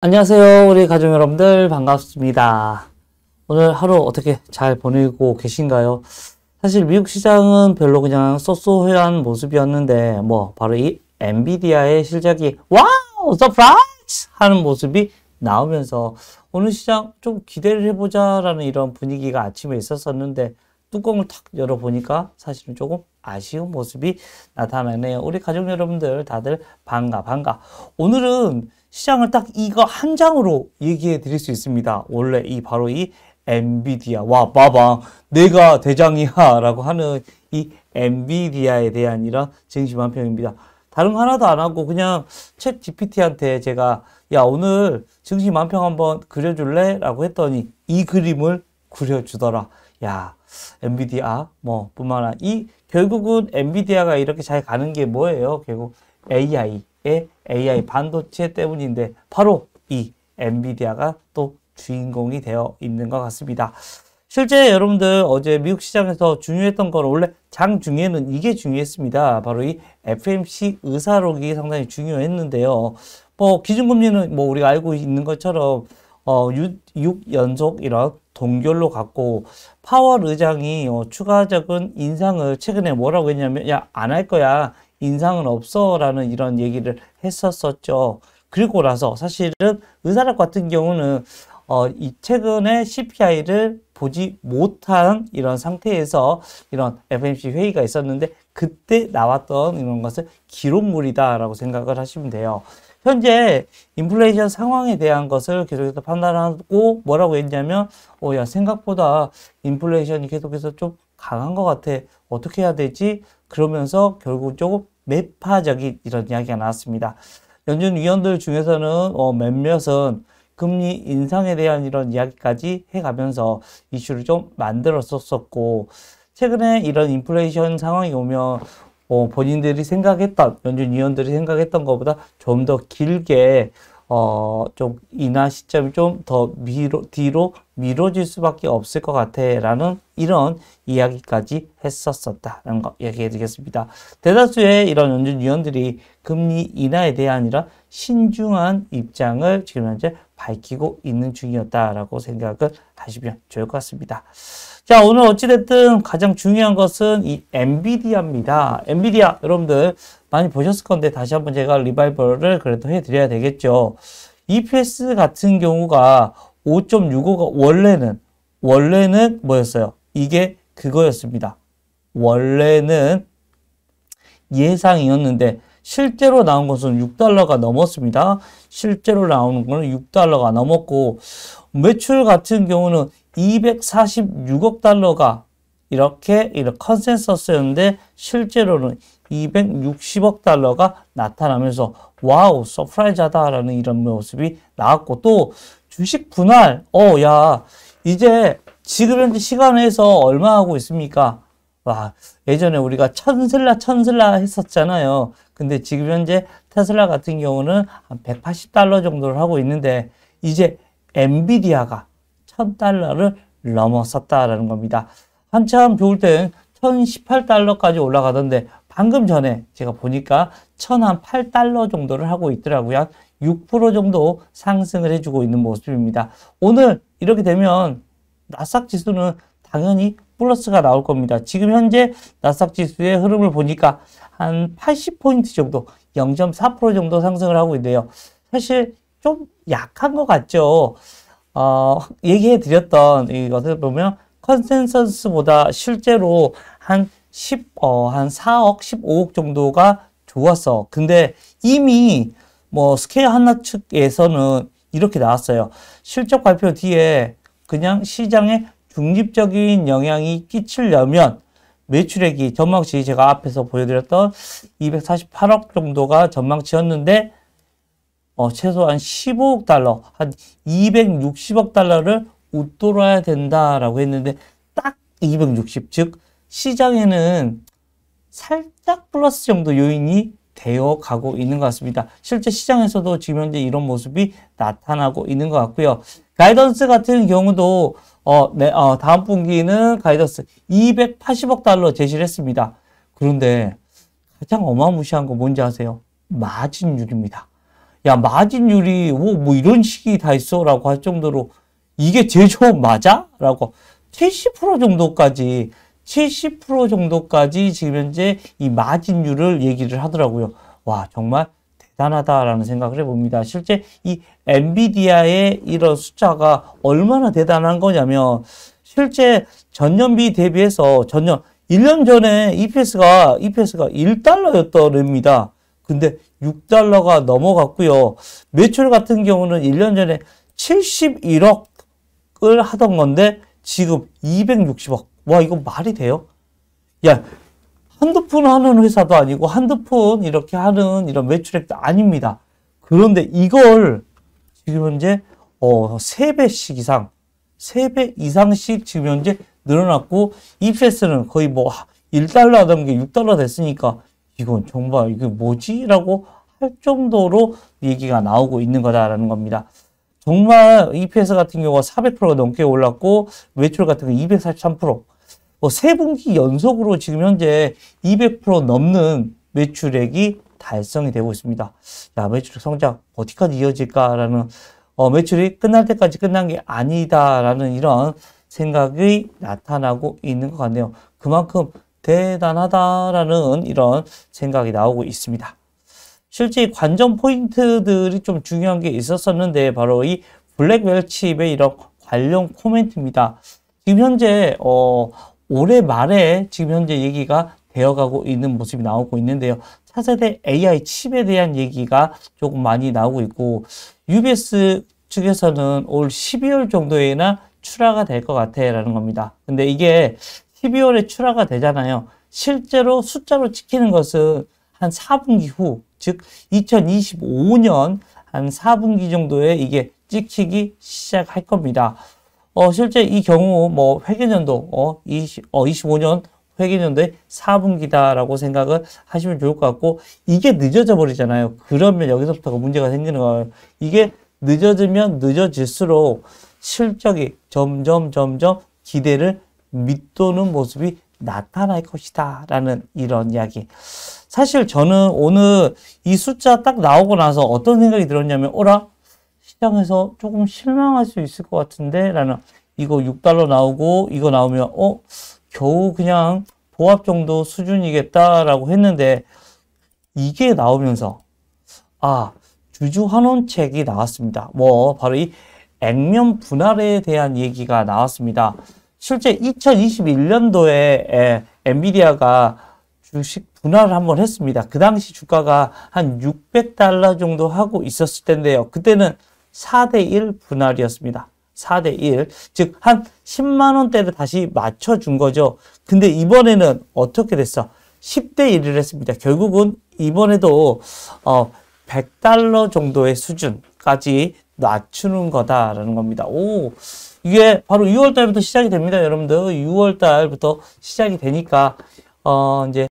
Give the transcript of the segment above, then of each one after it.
안녕하세요 우리 가족 여러분들 반갑습니다 오늘 하루 어떻게 잘 보내고 계신가요 사실 미국 시장은 별로 그냥 쏘쏘한 모습이었는데 뭐 바로 이 엔비디아의 실적이 와우 서프라이즈 하는 모습이 나오면서 오늘 시장 좀 기대를 해보자 라는 이런 분위기가 아침에 있었었는데 뚜껑을 탁 열어보니까 사실은 조금 아쉬운 모습이 나타나네요 우리 가족 여러분들 다들 반가 반가 오늘은 시장을 딱 이거 한 장으로 얘기해 드릴 수 있습니다. 원래 이 바로 이 엔비디아 와 봐봐 내가 대장이야라고 하는 이 엔비디아에 대한 이라 진심한 평입니다. 다른 거 하나도 안 하고 그냥 챗 GPT한테 제가 야 오늘 증시 만평 한번 그려줄래? 라고 했더니 이 그림을 그려주더라. 야 엔비디아 뭐 뿐만 아니라 이 결국은 엔비디아가 이렇게 잘 가는 게 뭐예요? 결국 AI 게 AI 반도체 때문인데 바로 이 엔비디아가 또 주인공이 되어 있는 것 같습니다. 실제 여러분들 어제 미국 시장에서 중요했던 건 원래 장 중에는 이게 중요했습니다. 바로 이 FMC 의사록이 상당히 중요했는데요. 뭐 기준금리는 뭐 우리가 알고 있는 것처럼 어, 6, 연속 이런 동결로 갔고 파월 의장이 어, 추가적인 인상을 최근에 뭐라고 했냐면 야 안 할 거야 인상은 없어라는 이런 얘기를 했었었죠. 그리고 나서 사실은 의사락 같은 경우는 어, 이 최근에 CPI를 보지 못한 이런 상태에서 이런 FMC 회의가 있었는데 그때 나왔던 이런 것을 기록물이다라고 생각을 하시면 돼요. 현재 인플레이션 상황에 대한 것을 계속해서 판단하고 뭐라고 했냐면 어, 야 생각보다 인플레이션이 계속해서 좀 강한 것 같아. 어떻게 해야 되지? 그러면서 결국 조금 매파적인 이런 이야기가 나왔습니다. 연준 위원들 중에서는 어, 몇몇은 금리 인상에 대한 이런 이야기까지 해가면서 이슈를 좀 만들었었고 최근에 이런 인플레이션 상황이 오면 어, 본인들이 생각했던 연준 위원들이 생각했던 것보다 좀 더 길게 어, 좀 인하 시점이 좀더 미로, 뒤로 미뤄질 수밖에 없을 것 같아. 라는 이런 이야기까지 했었었다라는 거 얘기해 드리겠습니다. 대다수의 이런 연준위원들이 금리 인하에 대한 이런 신중한 입장을 지금 현재 밝히고 있는 중이었다라고 생각을 하시면 좋을 것 같습니다. 자, 오늘 어찌됐든 가장 중요한 것은 이 엔비디아입니다. 엔비디아, 여러분들, 많이 보셨을 건데 다시 한번 제가 리바이벌을 그래도 해드려야 되겠죠. EPS 같은 경우가 5.65가 원래는 원래는 뭐였어요? 이게 그거였습니다. 원래는 예상이었는데 실제로 나온 것은 6달러가 넘었습니다. 실제로 나오는 거는 6달러가 넘었고 매출 같은 경우는 246억 달러가 이렇게 이런 컨센서스였는데 실제로는 260억 달러가 나타나면서 와우 서프라이즈하다라는 이런 모습이 나왔고 또 주식 분할 어 야 이제 지금 현재 시간에서 얼마 하고 있습니까? 와 예전에 우리가 천슬라 천슬라 했었잖아요. 근데 지금 현재 테슬라 같은 경우는 한 180달러 정도를 하고 있는데 이제 엔비디아가 1000달러를 넘어섰다라는 겁니다. 한참 좋을 땐 1018달러까지 올라가던데 방금 전에 제가 보니까 천한 8달러 정도를 하고 있더라고요. 6% 정도 상승을 해주고 있는 모습입니다. 오늘 이렇게 되면 나삭 지수는 당연히 플러스가 나올 겁니다. 지금 현재 나삭 지수의 흐름을 보니까 한 80포인트 정도, 0.4% 정도 상승을 하고 있네요. 사실 좀 약한 것 같죠. 어, 얘기해 드렸던 이것을 보면 컨센서스보다 실제로 한 10, 어, 한 4억, 15억 정도가 좋았어. 근데 이미 뭐 스케일 하나 측에서는 이렇게 나왔어요. 실적 발표 뒤에 그냥 시장에 중립적인 영향이 끼치려면 매출액이 전망치 제가 앞에서 보여드렸던 248억 정도가 전망치였는데 어, 최소한 15억 달러, 한 260억 달러를 웃돌아야 된다라고 했는데 딱 260, 즉 시장에는 살짝 플러스 정도 요인이 되어 가고 있는 것 같습니다. 실제 시장에서도 지금 현재 이런 모습이 나타나고 있는 것 같고요. 가이던스 같은 경우도 어, 네, 어, 다음 분기는 가이던스 280억 달러 제시를 했습니다. 그런데 가장 어마무시한 거 뭔지 아세요? 마진율입니다. 야 마진율이 뭐, 뭐 이런 식이 다 있어 라고 할 정도로 이게 제조업 맞아? 라고 70% 정도까지 70% 정도까지 지금 현재 이 마진율을 얘기를 하더라고요. 와, 정말 대단하다라는 생각을 해봅니다. 실제 이 엔비디아의 이런 숫자가 얼마나 대단한 거냐면 실제 전년비 대비해서 전년 1년 전에 EPS가 EPS가 1달러였던 앱니다. 근데 6달러가 넘어갔고요. 매출 같은 경우는 1년 전에 71억을 하던 건데 지금 260억 와, 이거 말이 돼요? 야, 한두 푼 하는 회사도 아니고 한두 푼 이렇게 하는 이런 매출액도 아닙니다. 그런데 이걸 지금 현재 어, 3배씩 이상, 3배 이상씩 지금 현재 늘어났고 EPS는 거의 뭐 1달러 하던 게 6달러 됐으니까 이건 정말 이게 뭐지? 라고 할 정도로 얘기가 나오고 있는 거다라는 겁니다. 정말 EPS 같은 경우가 400%가 넘게 올랐고 매출 같은 거 243%, 뭐세 분기 연속으로 지금 현재 200% 넘는 매출액이 달성이 되고 있습니다. 야, 매출 성장 어디까지 이어질까라는 어, 매출이 끝날 때까지 끝난 게 아니다라는 이런 생각이 나타나고 있는 것 같네요. 그만큼 대단하다라는 이런 생각이 나오고 있습니다. 실제 관전 포인트들이 좀 중요한 게 있었었는데 바로 이 블랙웰칩의 이런 관련 코멘트입니다. 지금 현재 어, 올해 말에 지금 현재 얘기가 되어가고 있는 모습이 나오고 있는데요. 차세대 AI 칩에 대한 얘기가 조금 많이 나오고 있고 UBS 측에서는 올 12월 정도에나 출하가 될 것 같아라는 겁니다. 근데 이게 12월에 출하가 되잖아요. 실제로 숫자로 찍히는 것은 한 4분기 후, 즉 2025년 한 4분기 정도에 이게 찍히기 시작할 겁니다. 어, 실제 이 경우 뭐 회계년도 어, 20, 어 25년 회계년도의 4분기다라고 생각을 하시면 좋을 것 같고 이게 늦어져 버리잖아요. 그러면 여기서부터 문제가 생기는 거예요. 이게 늦어지면 늦어질수록 실적이 점점 점점 기대를 밑도는 모습이 나타날 것이다 라는 이런 이야기 사실 저는 오늘 이 숫자 딱 나오고 나서 어떤 생각이 들었냐면 오라 시장에서 조금 실망할 수 있을 것 같은데 라는 이거 6달러 나오고 이거 나오면 어 겨우 그냥 보합 정도 수준이겠다라고 했는데 이게 나오면서 아 주주 환원책이 나왔습니다. 뭐 바로 이 액면 분할에 대한 얘기가 나왔습니다. 실제 2021년도에 에, 엔비디아가 주식 분할을 한번 했습니다. 그 당시 주가가 한 600달러 정도 하고 있었을 텐데요. 그때는 4대 1 분할이었습니다. 4대 1. 즉, 한 10만원대를 다시 맞춰준 거죠. 근데 이번에는 어떻게 됐어? 10대 1을 했습니다. 결국은 이번에도, 어, 100달러 정도의 수준까지 낮추는 거다라는 겁니다. 오, 이게 바로 6월달부터 시작이 됩니다, 여러분들. 6월달부터 시작이 되니까, 어, 이제,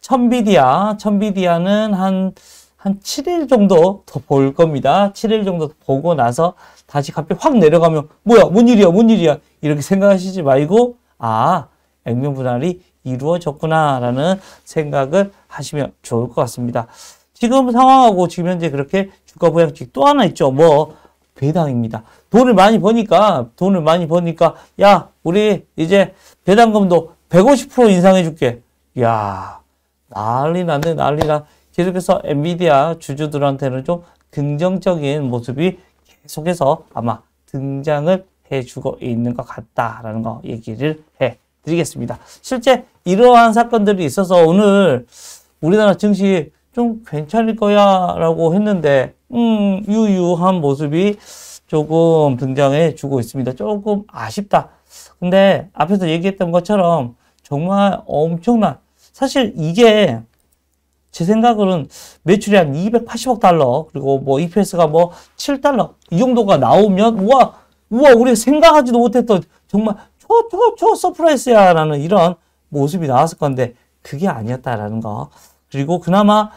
천비디아, 천비디아는 한, 한 7일 정도 더 볼 겁니다. 7일 정도 보고 나서 다시 갑자기 확 내려가면 뭐야, 뭔 일이야, 뭔 일이야 이렇게 생각하시지 말고 아, 액면 분할이 이루어졌구나라는 생각을 하시면 좋을 것 같습니다. 지금 상황하고 지금 현재 그렇게 주가 보양식 또 하나 있죠. 뭐 배당입니다. 돈을 많이 버니까 돈을 많이 버니까 야, 우리 이제 배당금도 150% 인상해 줄게. 야, 난리 났네, 난리 나. 계속해서 엔비디아 주주들한테는 좀 긍정적인 모습이 계속해서 아마 등장을 해주고 있는 것 같다라는 거 얘기를 해드리겠습니다. 실제 이러한 사건들이 있어서 오늘 우리나라 증시 좀 괜찮을 거야 라고 했는데 음 유유한 모습이 조금 등장해 주고 있습니다. 조금 아쉽다. 근데 앞에서 얘기했던 것처럼 정말 엄청난 사실 이게 제 생각으로는 매출이 한 280억 달러 그리고 뭐 EPS가 뭐 7달러 이 정도가 나오면 우와 우와 우리 생각하지도 못했던 정말 초초초 초, 서프라이즈야라는 이런 모습이 나왔을 건데 그게 아니었다라는 거 그리고 그나마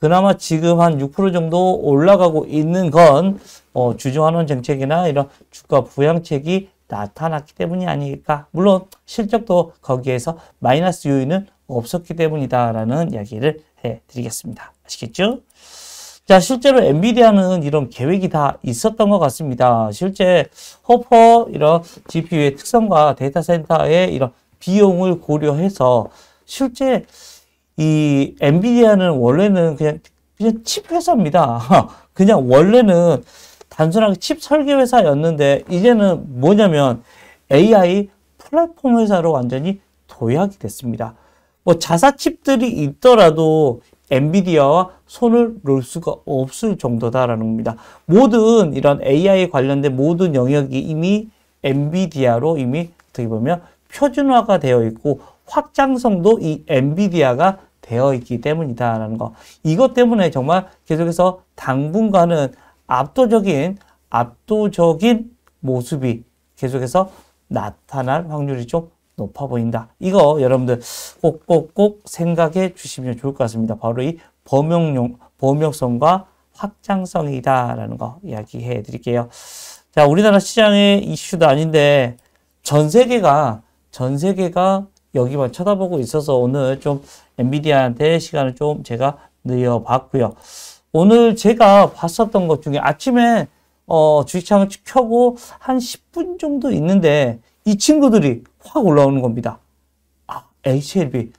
그나마 지금 한 6% 정도 올라가고 있는 건 어, 주주환원 정책이나 이런 주가 부양책이 나타났기 때문이 아닐까. 물론 실적도 거기에서 마이너스 요인은 없었기 때문이다라는 이야기를 해드리겠습니다. 아시겠죠? 자, 실제로 엔비디아는 이런 계획이 다 있었던 것 같습니다. 실제 허퍼 이런 GPU의 특성과 데이터 센터의 이런 비용을 고려해서 실제 이 엔비디아는 원래는 그냥 그냥 칩 회사입니다. 그냥 원래는 단순하게 칩 설계 회사였는데 이제는 뭐냐면 AI 플랫폼 회사로 완전히 도약이 됐습니다. 뭐 자사칩들이 있더라도 엔비디아와 손을 놓을 수가 없을 정도다라는 겁니다. 모든 이런 AI에 관련된 모든 영역이 이미 엔비디아로 이미 어떻게 보면 표준화가 되어 있고 확장성도 이 엔비디아가 되어 있기 때문이다라는 거. 이것 때문에 정말 계속해서 당분간은 압도적인 압도적인 모습이 계속해서 나타날 확률이 좀 높아 보인다. 이거 여러분들 꼭꼭꼭 생각해 주시면 좋을 것 같습니다. 바로 이 범용용, 범용성과 확장성이다라는 거 이야기해 드릴게요. 자, 우리나라 시장의 이슈도 아닌데 전 세계가 전 세계가 여기만 쳐다보고 있어서 오늘 좀 엔비디아한테 시간을 좀 제가 늘려봤고요. 오늘 제가 봤었던 것 중에 아침에 어, 주식창을 켜고 한 10분 정도 있는데 이 친구들이 확 올라오는 겁니다. 아, HLB.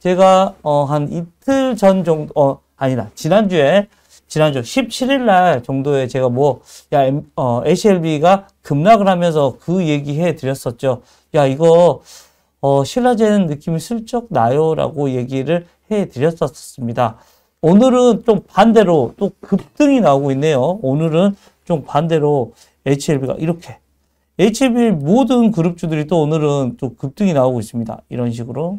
제가 어, 한 이틀 전 정도, 어, 아니다. 지난주에, 지난주 17일 날 정도에 제가 뭐, 야, 어, HLB가 급락을 하면서 그 얘기해 드렸었죠. 야, 이거, 어, 신라제는 느낌이 슬쩍 나요. 라고 얘기를 해 드렸었습니다. 오늘은 좀 반대로 또 급등이 나오고 있네요. 오늘은 좀 반대로 HLB가 이렇게 HBL 모든 그룹주들이 또 오늘은 또 급등이 나오고 있습니다. 이런 식으로.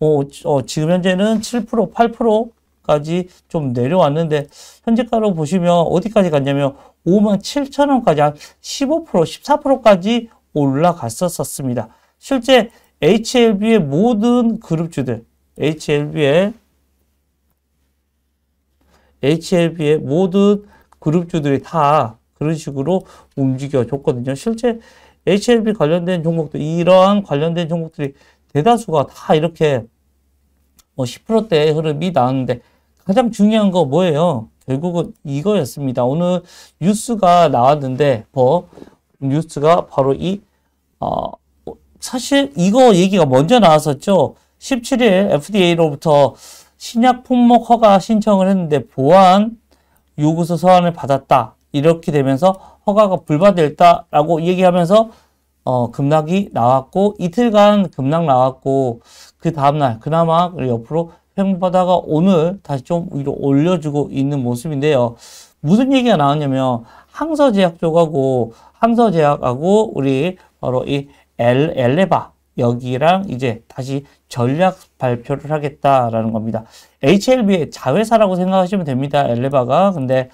어, 어, 지금 현재는 7%, 8%까지 좀 내려왔는데 현재가로 보시면 어디까지 갔냐면 5만 7천 원까지 한 15%, 14%까지 올라갔었었습니다. 실제 HLB의 모든 그룹주들, HLB의 HLB의 모든 그룹주들이 다 그런 식으로 움직여줬거든요. 실제 HLB 관련된 종목도 이러한 관련된 종목들이 대다수가 다 이렇게 뭐 10%대의 흐름이 나왔는데 가장 중요한 거 뭐예요? 결국은 이거였습니다. 오늘 뉴스가 나왔는데 뭐 뉴스가 바로 이 어, 사실 이거 얘기가 먼저 나왔었죠. 17일 FDA로부터 신약 품목 허가 신청을 했는데 보안 요구서 서한을 받았다. 이렇게 되면서 허가가 불바됐다라고 얘기하면서 어, 급락이 나왔고 이틀간 급락 나왔고 그 다음날 그나마 옆으로 횡보하다가 오늘 다시 좀 위로 올려주고 있는 모습인데요. 무슨 얘기가 나왔냐면 항서제약 쪽하고 항서제약하고 우리 바로 이 엘, 엘레바 여기랑 이제 다시 전략 발표를 하겠다라는 겁니다. HLB의 자회사라고 생각하시면 됩니다. 엘레바가. 근데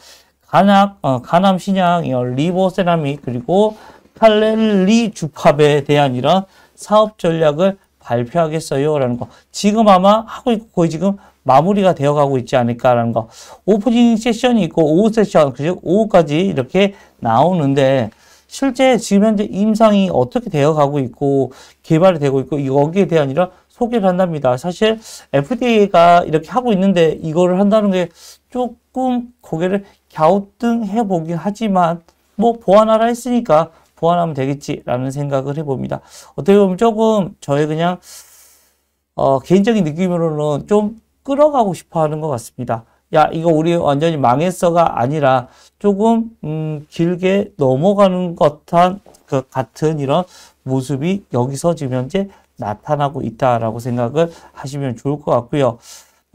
간악, 어, 간암 신약, 리보세라믹 그리고 칼렐리주팝에 대한 이런 사업 전략을 발표하겠어요라는 거. 지금 아마 하고 있고 거의 지금 마무리가 되어가고 있지 않을까라는 거. 오프닝 세션이 있고 오후 세션, 그죠? 오후까지 이렇게 나오는데 실제 지금 현재 임상이 어떻게 되어가고 있고 개발이 되고 있고 여기에 대한 이런 소개를 한답니다. 사실 FDA가 이렇게 하고 있는데 이거를 한다는 게 조금 고개를 갸우뚱해 보긴 하지만 뭐 보완하라 했으니까 보완하면 되겠지라는 생각을 해봅니다. 어떻게 보면 조금 저의 그냥 어, 개인적인 느낌으로는 좀 끌어가고 싶어 하는 것 같습니다. 야 이거 우리 완전히 망했어가 아니라 조금 음, 길게 넘어가는 것같그 같은 이런 모습이 여기서 지금 현재 나타나고 있다라고 생각을 하시면 좋을 것 같고요.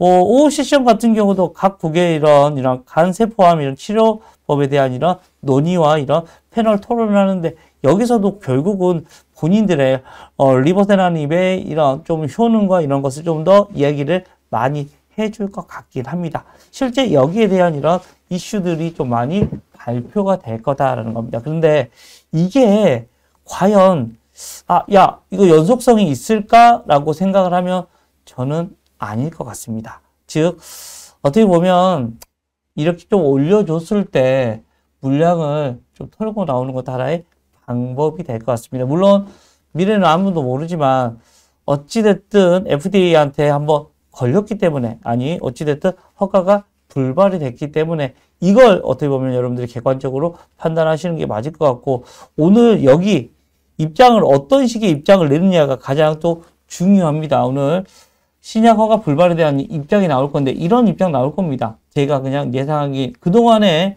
어, 뭐, OCCM 같은 경우도 각 국의 이런, 이런 간세포암 이런 치료법에 대한 이런 논의와 이런 패널 토론을 하는데 여기서도 결국은 본인들의 어, 리버세라닙의 이런 좀 효능과 이런 것을 좀 더 이야기를 많이 해줄 것 같긴 합니다. 실제 여기에 대한 이런 이슈들이 좀 많이 발표가 될 거다라는 겁니다. 그런데 이게 과연 아, 야, 이거 연속성이 있을까라고 생각을 하면 저는 아닐 것 같습니다. 즉, 어떻게 보면 이렇게 좀 올려줬을 때 물량을 좀 털고 나오는 것 하나의 방법이 될 것 같습니다. 물론 미래는 아무도 모르지만 어찌됐든 FDA한테 한번 걸렸기 때문에 아니 어찌됐든 허가가 불발이 됐기 때문에 이걸 어떻게 보면 여러분들이 객관적으로 판단하시는 게 맞을 것 같고 오늘 여기 입장을 어떤 식의 입장을 내느냐가 가장 또 중요합니다. 오늘 신약화가 불발에 대한 입장이 나올 건데 이런 입장 나올 겁니다. 제가 그냥 예상하기 그동안에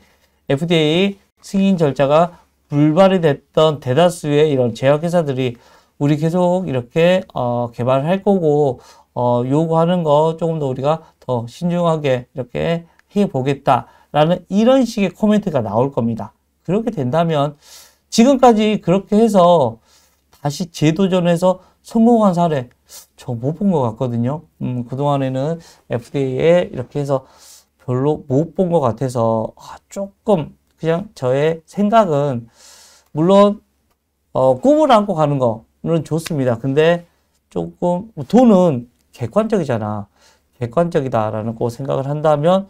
FDA 승인 절차가 불발이 됐던 대다수의 이런 제약회사들이 우리 계속 이렇게 어, 개발할 거고 어, 요구하는 거 조금 더 우리가 더 신중하게 이렇게 해보겠다라는 이런 식의 코멘트가 나올 겁니다. 그렇게 된다면 지금까지 그렇게 해서 다시 재도전해서 성공한 사례 저 못 본 것 같거든요. 음, 그동안에는 FDA에 이렇게 해서 별로 못 본 것 같아서 아, 조금 그냥 저의 생각은 물론 어, 꿈을 안고 가는 거는 좋습니다. 근데 조금 돈은 객관적이잖아. 객관적이다라는 꼭 생각을 한다면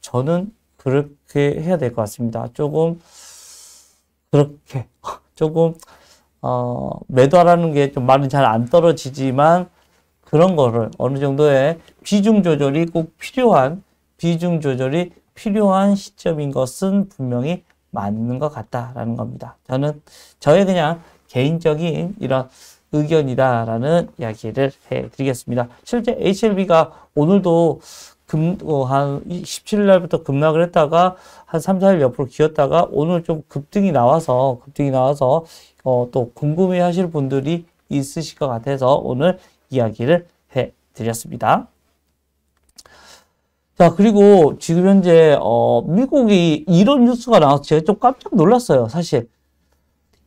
저는 그렇게 해야 될 것 같습니다. 조금 그렇게 조금 어, 매도하라는 게 좀말은잘 안 떨어지지만 그런 거를 어느 정도의 비중 조절이 꼭 필요한 비중 조절이 필요한 시점인 것은 분명히 맞는 것 같다라는 겁니다. 저는 저의 그냥 개인적인 이런 의견이다라는 이야기를 해드리겠습니다. 실제 HLB가 오늘도 금, 어, 한 17일날부터 급락을 했다가 한 3, 4일 옆으로 기었다가 오늘 좀 급등이 나와서 급등이 나와서 어, 또 궁금해 하실 분들이 있으실 것 같아서 오늘 이야기를 해 드렸습니다. 자, 그리고 지금 현재, 어, 미국이 이런 뉴스가 나와서 제가 좀 깜짝 놀랐어요, 사실.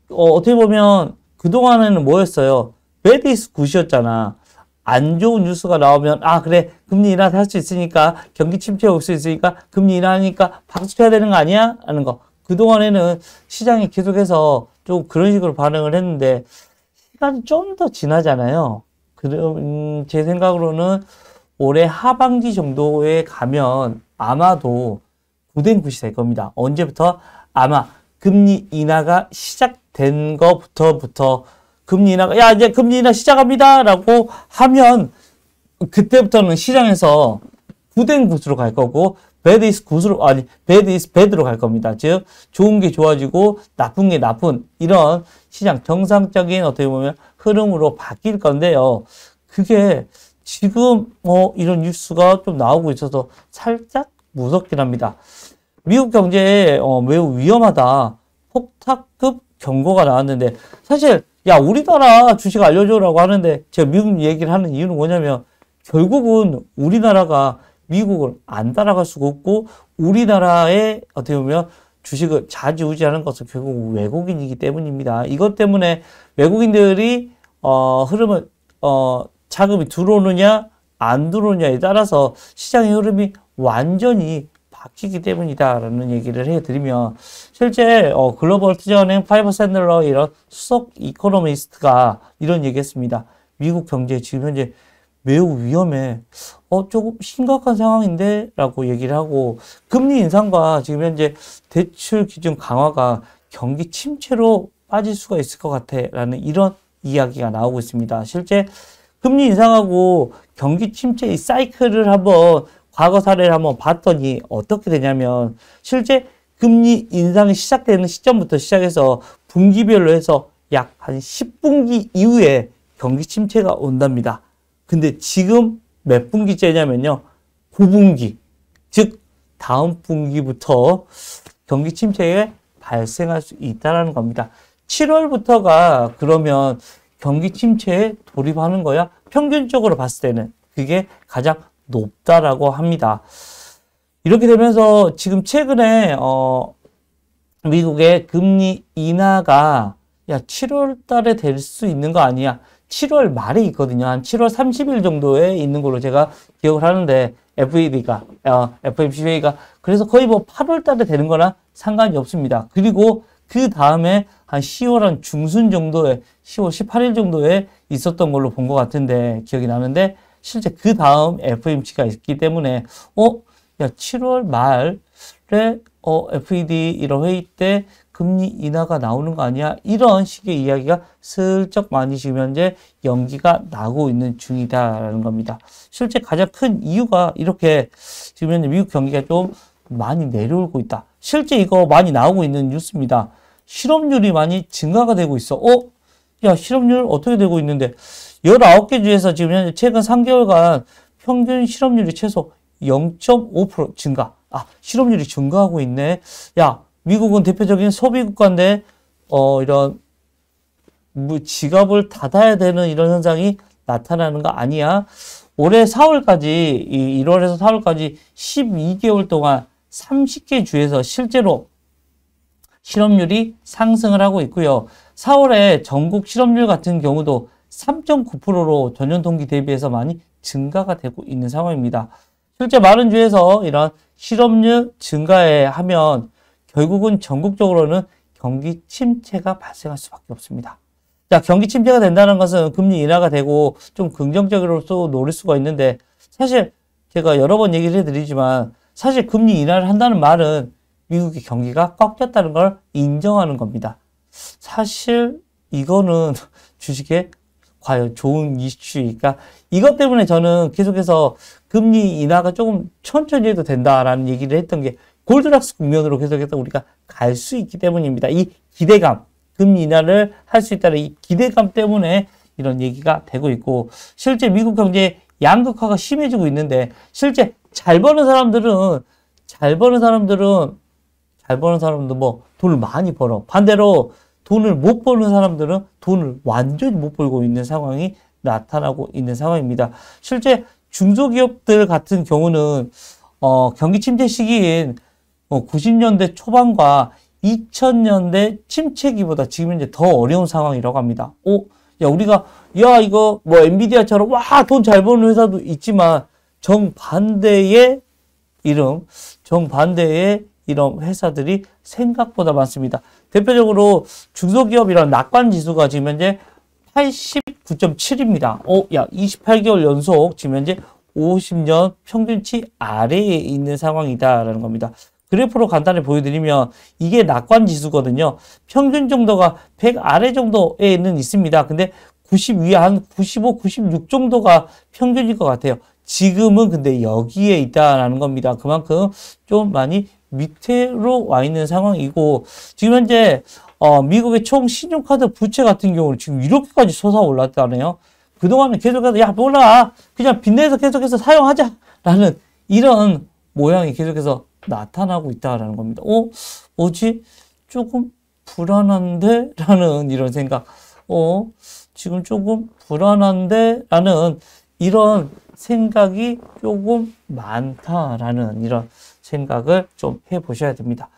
어, 어떻게 보면 그동안에는 뭐였어요? 베디스 굿이었잖아. 안 좋은 뉴스가 나오면, 아, 그래, 금리 인하 할수 있으니까, 경기 침체 올수 있으니까, 금리 인하니까 박수 쳐야 되는 거 아니야? 하는 거. 그동안에는 시장이 계속해서 좀 그런 식으로 반응을 했는데 시간이 좀 더 지나잖아요. 그럼 제 생각으로는 올해 하반기 정도에 가면 아마도 구댕굿이 될 겁니다. 언제부터 아마 금리 인하가 시작된 거부터부터 금리 인하가 야 이제 금리 인하 시작합니다라고 하면 그때부터는 시장에서 구댕굿으로 갈 거고 bad is good로 아니 bad is bad로 갈 겁니다. 즉 좋은 게 좋아지고 나쁜 게 나쁜 이런 시장 정상적인 어떻게 보면 흐름으로 바뀔 건데요. 그게 지금 뭐 이런 뉴스가 좀 나오고 있어서 살짝 무섭긴 합니다. 미국 경제에 어, 매우 위험하다. 폭탁급 경고가 나왔는데 사실 야 우리나라 주식 알려줘라고 하는데 제가 미국 얘기를 하는 이유는 뭐냐면 결국은 우리나라가 미국을 안 따라갈 수가 없고 우리나라에 어떻게 보면 주식을 좌지우지하는 것은 결국 외국인이기 때문입니다. 이것 때문에 외국인들이 어, 흐름을 어, 자금이 들어오느냐 안 들어오느냐에 따라서 시장의 흐름이 완전히 바뀌기 때문이다라는 얘기를 해드리면 실제 어, 글로벌 투자은행 파이버 샌들러 이런 수석 이코노미스트가 이런 얘기했습니다. 미국 경제 지금 현재 매우 위험해. 어, 조금 심각한 상황인데? 라고 얘기를 하고, 금리 인상과 지금 현재 대출 기준 강화가 경기 침체로 빠질 수가 있을 것 같아. 라는 이런 이야기가 나오고 있습니다. 실제 금리 인상하고 경기 침체의 사이클을 한번 과거 사례를 한번 봤더니 어떻게 되냐면, 실제 금리 인상이 시작되는 시점부터 시작해서 분기별로 해서 약 한 10분기 이후에 경기 침체가 온답니다. 근데 지금 몇 분기째냐면요. 9분기. 즉, 다음 분기부터 경기 침체에 발생할 수 있다는 겁니다. 7월부터가 그러면 경기 침체에 돌입하는 거야? 평균적으로 봤을 때는 그게 가장 높다라고 합니다. 이렇게 되면서 지금 최근에 어 미국의 금리 인하가 야 7월 달에 될 수 있는 거 아니야? 7월 말에 있거든요. 한 7월 30일 정도에 있는 걸로 제가 기억을 하는데 FED가 어, FMCJ가 그래서 거의 뭐 8월 달에 되는 거나 상관이 없습니다. 그리고 그 다음에 한 10월 한 중순 정도에 10월 18일 정도에 있었던 걸로 본 것 같은데 기억이 나는데 실제 그 다음 FMC가 있기 때문에 어? 야 7월 말에 어, FED 이런 회의 때 금리 인하가 나오는 거 아니야? 이런 식의 이야기가 슬쩍 많이 지금 현재 연기가 나고 있는 중이다라는 겁니다. 실제 가장 큰 이유가 이렇게 지금 현재 미국 경기가 좀 많이 내려오고 있다. 실제 이거 많이 나오고 있는 뉴스입니다. 실업률이 많이 증가가 되고 있어. 어? 야, 실업률 어떻게 되고 있는데? 19개 주에서 지금 현재 최근 3개월간 평균 실업률이 최소 0.5% 증가. 아, 실업률이 증가하고 있네. 야, 미국은 대표적인 소비 국가인데 어 이런 뭐 지갑을 닫아야 되는 이런 현상이 나타나는 거 아니야. 올해 4월까지 이 1월에서 4월까지 12개월 동안 30개 주에서 실제로 실업률이 상승을 하고 있고요. 4월에 전국 실업률 같은 경우도 3.9%로 전년 동기 대비해서 많이 증가가 되고 있는 상황입니다. 실제 많은 주에서 이런 실업률 증가에 하면 결국은 전국적으로는 경기 침체가 발생할 수밖에 없습니다. 자, 경기 침체가 된다는 것은 금리 인하가 되고 좀 긍정적으로도 노릴 수가 있는데 사실 제가 여러 번 얘기를 해드리지만 사실 금리 인하를 한다는 말은 미국의 경기가 꺾였다는 걸 인정하는 겁니다. 사실 이거는 주식에 과연 좋은 이슈이니까 이것 때문에 저는 계속해서 금리 인하가 조금 천천히 해도 된다라는 얘기를 했던 게 골드락스 국면으로 계속해서 우리가 갈 수 있기 때문입니다. 이 기대감, 금리 인하를 할 수 있다는 이 기대감 때문에 이런 얘기가 되고 있고 실제 미국 경제 양극화가 심해지고 있는데 실제 잘 버는 사람들은 잘 버는 사람들은 잘 버는 사람도 뭐 돈을 많이 벌어 반대로 돈을 못 버는 사람들은 돈을 완전히 못 벌고 있는 상황이 나타나고 있는 상황입니다. 실제 중소기업들 같은 경우는 어, 경기 침체 시기인 90년대 어, 초반과 2000년대 침체기보다 지금 이제 더 어려운 상황이라고 합니다. 오, 어, 야 우리가 야 이거 뭐 엔비디아처럼 와 돈 잘 버는 회사도 있지만 정반대의 이름 정반대의 이런 회사들이 생각보다 많습니다. 대표적으로 중소기업이란 낙관지수가 지금 현재 89.7입니다. 어, 야 28개월 연속 지금 현재 50년 평균치 아래에 있는 상황이다라는 겁니다. 그래프로 간단히 보여드리면 이게 낙관지수거든요. 평균 정도가 100 아래 정도에는 있습니다. 근데 90 위에 한 95, 96 정도가 평균일 것 같아요. 지금은 근데 여기에 있다라는 겁니다. 그만큼 좀 많이 밑으로 와 있는 상황이고 지금 현재 어, 미국의 총 신용카드 부채 같은 경우는 지금 이렇게까지 솟아올랐다네요. 그동안은 계속해서 야 몰라 그냥 빚내서 계속해서 사용하자라는 이런 모양이 계속해서 나타나고 있다라는 겁니다. 어, 뭐지? 조금 불안한데? 라는 이런 생각. 어, 지금 조금 불안한데? 라는 이런 생각이 조금 많다라는 이런 생각을 좀 해보셔야 됩니다.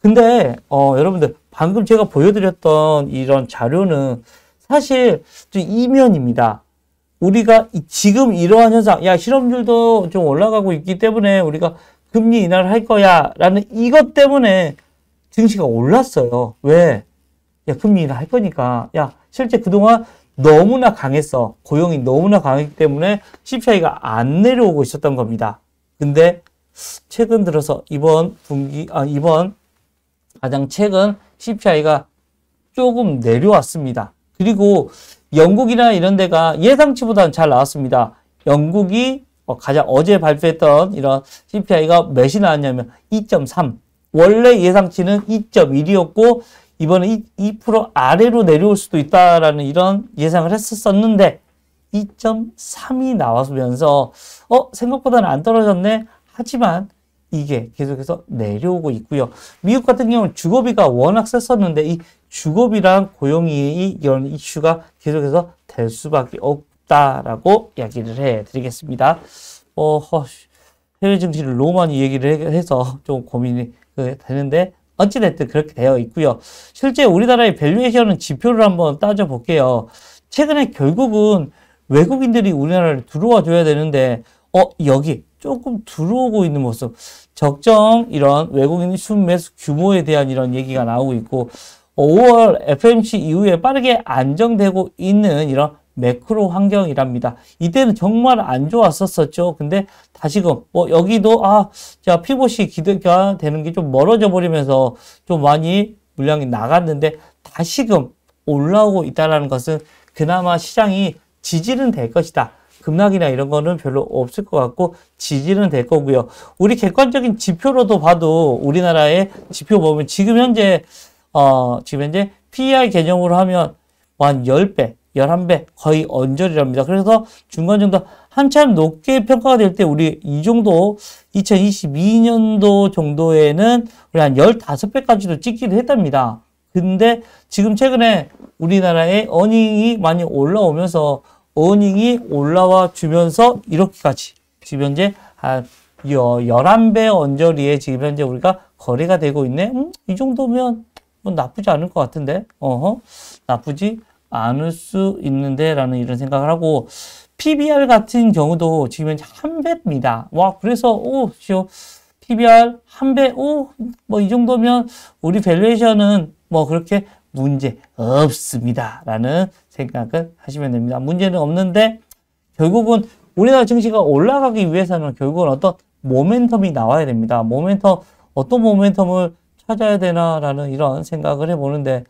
근데, 어, 여러분들, 방금 제가 보여드렸던 이런 자료는 사실 이면입니다. 우리가 지금 이러한 현상, 야, 실업률도 좀 올라가고 있기 때문에 우리가 금리 인하를 할 거야라는 이것 때문에 증시가 올랐어요. 왜? 야 금리 인하 할 거니까. 야 실제 그동안 너무나 강했어. 고용이 너무나 강했기 때문에 CPI가 안 내려오고 있었던 겁니다. 근데 최근 들어서 이번 분기 아 이번 가장 최근 CPI가 조금 내려왔습니다. 그리고 영국이나 이런 데가 예상치보다는 잘 나왔습니다. 영국이 어, 가장 어제 발표했던 이런 CPI가 몇이 나왔냐면 2.3. 원래 예상치는 2.1이었고 이번에 2% 아래로 내려올 수도 있다라는 이런 예상을 했었었는데 2.3이 나와서면서 어 생각보다는 안 떨어졌네 하지만 이게 계속해서 내려오고 있고요. 미국 같은 경우는 주거비가 워낙 셌었는데 이 주거비랑 고용이 이런 이슈가 계속해서 될 수밖에 없고 없다라고 이야기를 해드리겠습니다. 어, 허, 해외 증시를 너무 많이 얘기를 해서 좀 고민이 그 되는데 어찌됐든 그렇게 되어 있고요. 실제 우리나라의 밸류에이션은 지표를 한번 따져볼게요. 최근에 결국은 외국인들이 우리나라를 들어와 줘야 되는데 어 여기 조금 들어오고 있는 모습 적정 이런 외국인 순매수 규모에 대한 이런 얘기가 나오고 있고 5월 FMC 이후에 빠르게 안정되고 있는 이런 매크로 환경이랍니다. 이때는 정말 안 좋았었었죠. 근데 다시금 뭐 여기도 아, 자 피봇이 기대가 되는 게 좀 멀어져 버리면서 좀 많이 물량이 나갔는데 다시금 올라오고 있다라는 것은 그나마 시장이 지지는 될 것이다. 급락이나 이런 거는 별로 없을 것 같고 지지는 될 거고요. 우리 객관적인 지표로도 봐도 우리나라의 지표 보면 지금 현재 어 지금 현재 PER 개념으로 하면 한 10배, 11배 거의 언저리랍니다. 그래서 중간 정도 한참 높게 평가가 될 때 우리 이 정도 2022년도 정도에는 우리 한 15배까지도 찍기도 했답니다. 근데 지금 최근에 우리나라의 어닝이 많이 올라오면서 어닝이 올라와 주면서 이렇게까지 지금 현재 한 11배 언저리에 지금 현재 우리가 거래가 되고 있네. 음, 이 정도면 뭐 나쁘지 않을 것 같은데. 어허. 나쁘지 않을 수 있는데라는 이런 생각을 하고 PBR 같은 경우도 지금 현재 한 배입니다. 와 그래서 오 쇼. 오 PBR 뭐 한배 오 뭐 이 정도면 우리 밸류에이션은 뭐 그렇게 문제 없습니다라는 생각을 하시면 됩니다. 문제는 없는데 결국은 우리나라 증시가 올라가기 위해서는 결국은 어떤 모멘텀이 나와야 됩니다. 모멘텀 어떤 모멘텀을 찾아야 되나라는 이런 생각을 해보는데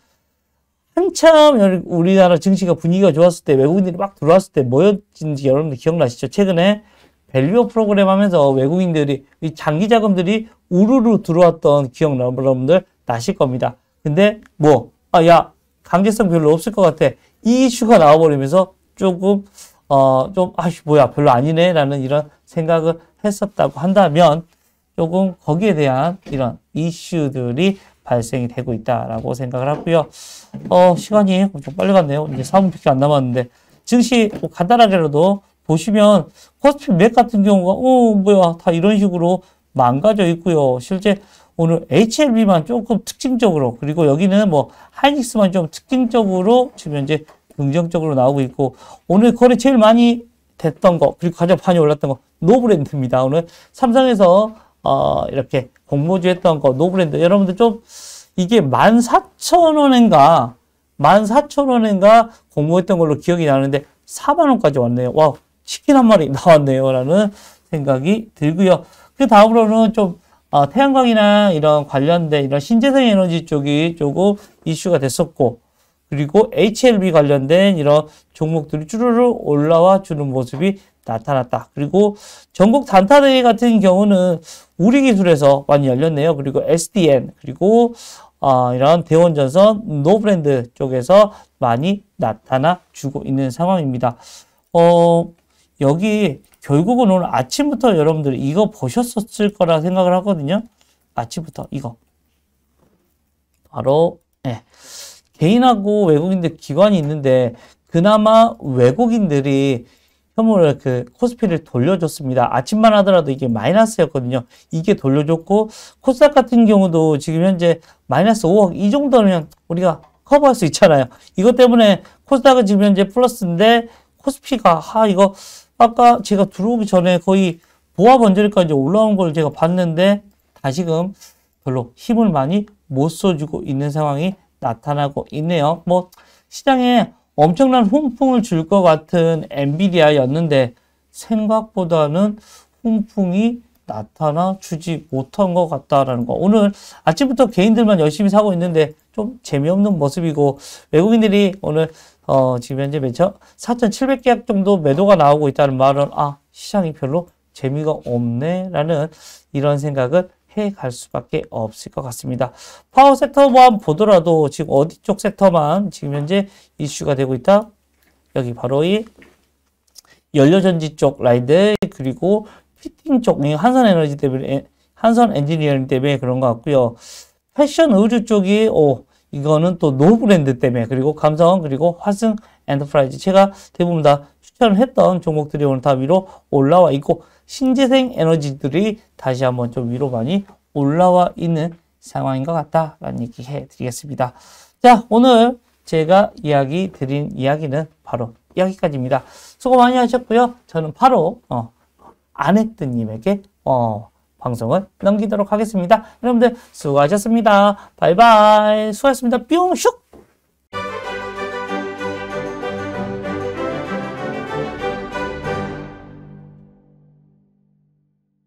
한참 우리나라 증시가 분위기가 좋았을 때 외국인들이 막 들어왔을 때 뭐였는지 여러분들 기억나시죠? 최근에 밸류 프로그램 하면서 외국인들이 이 장기 자금들이 우르르 들어왔던 기억 여러분들 나실 겁니다. 근데 뭐, 아, 야, 강제성 별로 없을 것 같아. 이 이슈가 나와버리면서 조금, 어, 좀, 아씨, 뭐야, 별로 아니네? 라는 이런 생각을 했었다고 한다면 조금 거기에 대한 이런 이슈들이 발생이 되고 있다라고 생각을 하고요. 어, 시간이 좀 빨리 갔네요. 이제 4분밖에 안 남았는데 증시 뭐 간단하게라도 보시면 코스피 맥 같은 경우가 어 뭐야 다 이런 식으로 망가져 있고요. 실제 오늘 HLB만 조금 특징적으로 그리고 여기는 뭐 하이닉스만 좀 특징적으로 지금 현재 긍정적으로 나오고 있고 오늘 거래 제일 많이 됐던 거 그리고 가장 많이 올랐던 거 노브랜드입니다. 오늘 삼성에서 어 이렇게 공모주 했던 거 노브랜드 여러분들 좀 이게 14,000원인가 14,000원인가 공부했던 걸로 기억이 나는데 4만원까지 왔네요. 와 치킨 한 마리 나왔네요. 라는 생각이 들고요. 그 다음으로는 좀 어, 태양광이나 이런 관련된 이런 신재생 에너지 쪽이 조금 이슈가 됐었고 그리고 HLB 관련된 이런 종목들이 쭈르르 올라와 주는 모습이 나타났다. 그리고 전국 단타대회 같은 경우는 우리 기술에서 많이 열렸네요. 그리고 SDN 그리고 어, 이런 대원전선 노브랜드 쪽에서 많이 나타나 주고 있는 상황입니다. 어, 여기 결국은 오늘 아침부터 여러분들 이거 보셨었을 거라 생각을 하거든요. 아침부터 이거 바로 네. 개인하고 외국인들 기관이 있는데 그나마 외국인들이 현물를그 코스피를 돌려줬습니다. 아침만 하더라도 이게 마이너스였거든요. 이게 돌려줬고 코스닥 같은 경우도 지금 현재 마이너스 5억 이 정도면 우리가 커버할 수 있잖아요. 이것 때문에 코스닥은 지금 현재 플러스인데 코스피가 아 이거 아까 제가 들어오기 전에 거의 보합 원리까지 올라온 걸 제가 봤는데 다시금 별로 힘을 많이 못 써주고 있는 상황이 나타나고 있네요. 뭐 시장에 엄청난 훈풍을 줄 것 같은 엔비디아였는데 생각보다는 훈풍이 나타나 주지 못한 것 같다라는 거. 오늘 아침부터 개인들만 열심히 사고 있는데 좀 재미없는 모습이고 외국인들이 오늘 어 지금 현재 매처 4 7 0 0개약 정도 매도가 나오고 있다는 말은 아 시장이 별로 재미가 없네라는 이런 생각을 해갈 수밖에 없을 것 같습니다. 파워 섹터만 보더라도 지금 어디 쪽 섹터만 지금 현재 이슈가 되고 있다? 여기 바로 이 연료전지 쪽 라인들 그리고 피팅 쪽 한선 에너지 때문에 한선 엔지니어링 때문에 그런 것 같고요. 패션 의류 쪽이 오 이거는 또 노브랜드 때문에 그리고 감성 그리고 화승 엔터프라이즈 제가 대부분 다 추천을 했던 종목들이 오늘 다 위로 올라와 있고 신재생 에너지들이 다시 한번 좀 위로 많이 올라와 있는 상황인 것 같다라는 얘기 해드리겠습니다. 자, 오늘 제가 이야기 드린 이야기는 바로 여기까지입니다. 수고 많이 하셨고요. 저는 바로 어, 아네뜨님에게 어, 방송을 넘기도록 하겠습니다. 여러분들 수고하셨습니다. 바이바이. 수고하셨습니다. 뿅 슉!